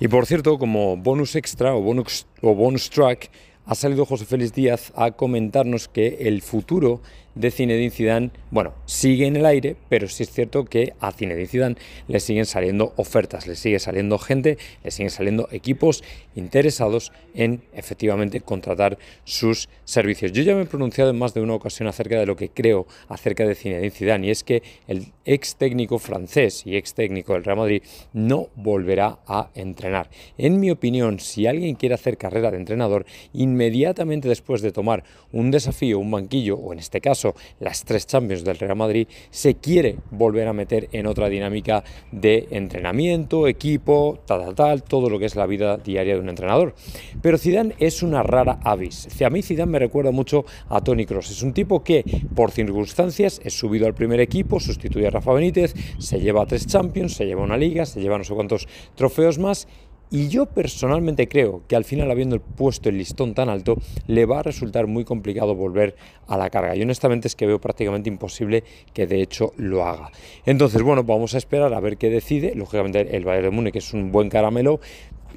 Y por cierto, como bonus extra o bonus, o bonus track, ha salido José Félix Díaz a comentarnos que el futuro de Zinedine Zidane, bueno, sigue en el aire, pero sí es cierto que a Zinedine Zidane le siguen saliendo ofertas, le sigue saliendo gente, le siguen saliendo equipos interesados en efectivamente contratar sus servicios. Yo ya me he pronunciado en más de una ocasión acerca de lo que creo acerca de Zinedine Zidane y es que el ex técnico francés y ex técnico del Real Madrid no volverá a entrenar. En mi opinión, si alguien quiere hacer carrera de entrenador, inmediatamente después de tomar un desafío, un banquillo o en este caso las tres Champions del Real Madrid, se quiere volver a meter en otra dinámica de entrenamiento, equipo, tal, tal, todo lo que es la vida diaria de un entrenador. Pero Zidane es una rara avis. A mí Zidane me recuerda mucho a Tony Cross. Es un tipo que, por circunstancias, es subido al primer equipo, sustituye a Rafa Benítez, se lleva a tres Champions, se lleva una liga, se lleva no sé cuántos trofeos más y yo personalmente creo que al final, habiendo puesto el listón tan alto, le va a resultar muy complicado volver a la carga. Y honestamente es que veo prácticamente imposible que de hecho lo haga. Entonces, bueno, vamos a esperar a ver qué decide. Lógicamente, el Bayern de Múnich es un buen caramelo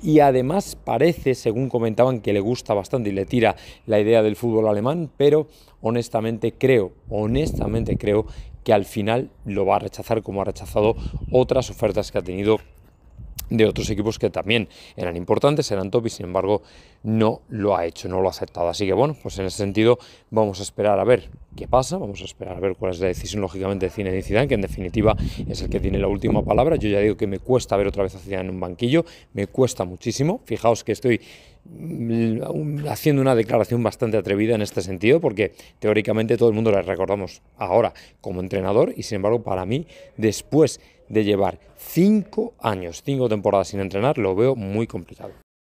y además parece, según comentaban, que le gusta bastante y le tira la idea del fútbol alemán, pero honestamente creo, honestamente creo que al final lo va a rechazar como ha rechazado otras ofertas que ha tenido de otros equipos que también eran importantes, eran top y sin embargo no lo ha hecho, no lo ha aceptado. Así que bueno, pues en ese sentido vamos a esperar a ver qué pasa. Vamos a esperar a ver cuál es la decisión, lógicamente, de Cine de Zidane, que en definitiva es el que tiene la última palabra. Yo ya digo que me cuesta ver otra vez a Zidane en un banquillo, me cuesta muchísimo. Fijaos que estoy mm, haciendo una declaración bastante atrevida en este sentido, porque teóricamente todo el mundo la recordamos ahora como entrenador y sin embargo para mí después de llevar cinco años, cinco temporadas sin entrenar, lo veo muy complicado.